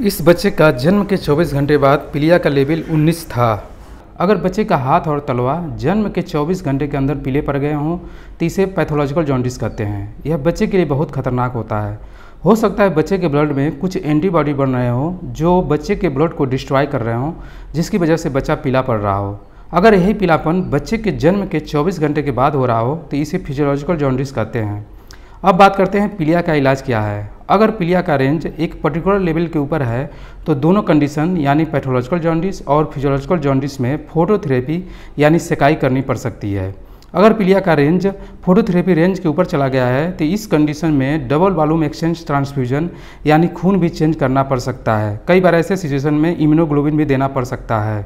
इस बच्चे का जन्म के 24 घंटे बाद पीलिया का लेवल 19 था अगर बच्चे का हाथ और तलवा जन्म के 24 घंटे के अंदर पीले पड़ गए हों तो इसे पैथोलॉजिकल जॉन्डिस कहते हैं यह बच्चे के लिए बहुत खतरनाक होता है हो सकता है बच्चे के ब्लड में कुछ एंटीबॉडी बन रहे हों जो बच्चे के ब्लड को डिस्ट्रॉय कर रहे हों जिसकी वजह से बच्चा पीला पड़ रहा हो अगर यही पीलापन बच्चे के जन्म के 24 घंटे के बाद हो रहा हो तो इसे फिजियोलॉजिकल जॉन्डिस कहते हैं अब बात करते हैं पीलिया का इलाज क्या है अगर पीलिया का रेंज एक पर्टिकुलर लेवल के ऊपर है तो दोनों कंडीशन यानी पैथोलॉजिकल जॉन्डिस और फिजियोलॉजिकल जॉन्डिस में फोटोथेरेपी यानी सिकाई करनी पड़ सकती है अगर पीलिया का रेंज फोटोथेरेपी रेंज के ऊपर चला गया है तो इस कंडीशन में डबल वॉलूम एक्सचेंज ट्रांसफ्यूजन यानी खून भी चेंज करना पड़ सकता है कई बार ऐसे सिचुएशन में इम्यूनोग्लोबिन भी देना पड़ सकता है